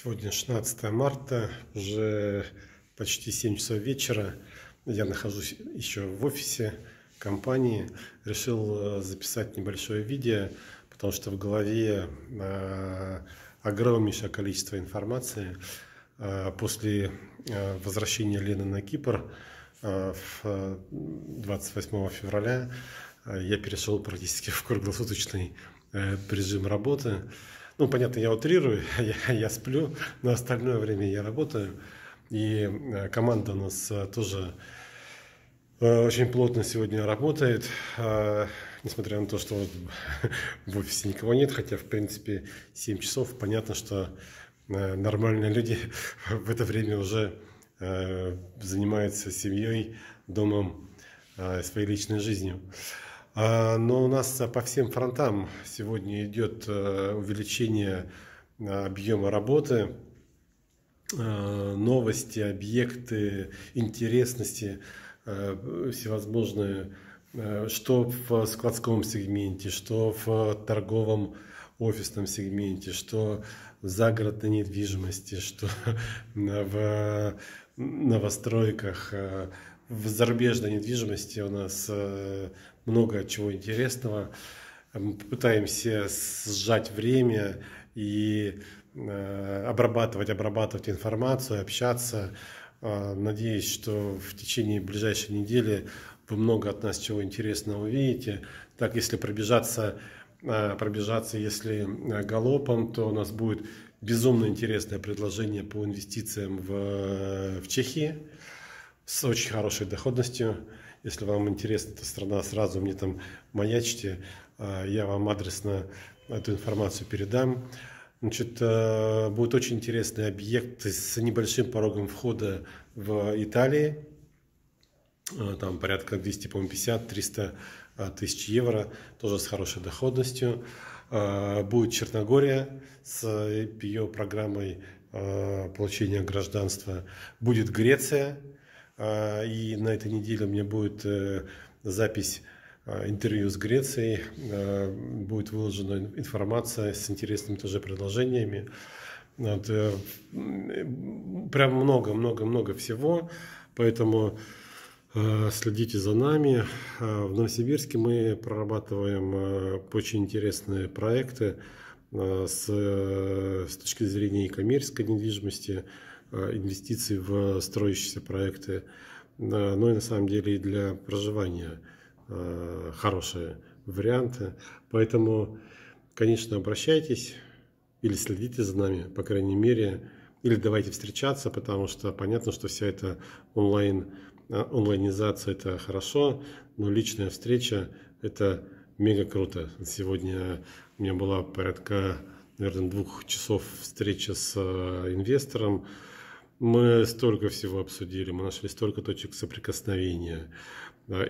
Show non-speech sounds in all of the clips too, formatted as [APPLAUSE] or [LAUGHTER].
Сегодня 16 марта, уже почти 7 часов вечера. Я нахожусь еще в офисе компании. Решил э, записать небольшое видео, потому что в голове э, огромнейшее количество информации. Э, после возвращения Лены на Кипр 28 февраля я перешел практически в круглосуточный режим работы. Ну, понятно, я утрирую, [LAUGHS] я, я сплю, но остальное время я работаю. И э, команда у нас э, тоже э, очень плотно сегодня работает, несмотря на то, что [LAUGHS] в офисе никого нет, хотя, в принципе, 7 часов, понятно, что нормальные люди [LAUGHS] в это время уже занимаются семьей, домом, своей личной жизнью. А, но у нас а, по всем фронтам сегодня идет а, увеличение объема работы, новости, объекты, интересности, всевозможные, что в складском сегменте, что в торговом офисном сегменте, что в загородной недвижимости, что [LAUGHS] в новостройках, в зарубежной недвижимости у нас много чего интересного. Э, мы пытаемся сжать время и э, обрабатывать, обрабатывать информацию, общаться. Э, надеюсь, что в течение ближайшей недели вы много от нас чего интересного увидите. Так, если пробежаться, пробежаться если галопом, то у нас будет безумно интересное предложение по инвестициям в, в Чехии с очень хорошей доходностью. Если вам интересна эта страна, сразу мне там маячьте, а, я вам адресно эту информацию передам. Значит, э, будет очень интересный объект с небольшим порогом входа в Италии. Э, там порядка 200, по-моему, 50-300 э, тысяч евро, тоже с хорошей доходностью. Будет Черногория с ее программой получения гражданства. Будет Греция – а, и на этой неделе у меня будет э, запись а, интервью с Грецией, а, будет выложена информация с интересными тоже предложениями. Вот, э, прям много-много-много всего, поэтому э, следите за нами. В Новосибирске мы прорабатываем очень интересные проекты с, с точки зрения коммерческой недвижимости, Э, инвестиций в строящиеся проекты, но ну и на самом деле и для проживания э, хорошие варианты. Поэтому, конечно, обращайтесь или следите за нами, по крайней мере, или давайте встречаться, потому что понятно, что вся эта онлайн, э, онлайнизация – это хорошо, но личная встреча – это мега круто. Сегодня у меня была порядка, наверное, двух часов встреча с инвестором, мы столько всего обсудили, мы нашли столько точек соприкосновения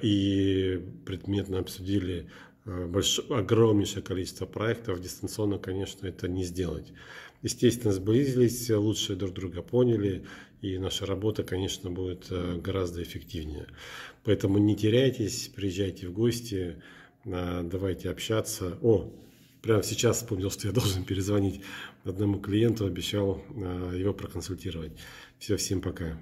и предметно обсудили э, большое огромнейшее количество проектов. Дистанционно, конечно, это не сделать. Естественно, сблизились, лучше друг друга поняли, и наша работа, конечно, будет э, гораздо эффективнее. Поэтому не теряйтесь, приезжайте в гости, э, давайте общаться. О, Прямо сейчас вспомнил, что я должен перезвонить одному клиенту, обещал э, его проконсультировать. Все, всем пока.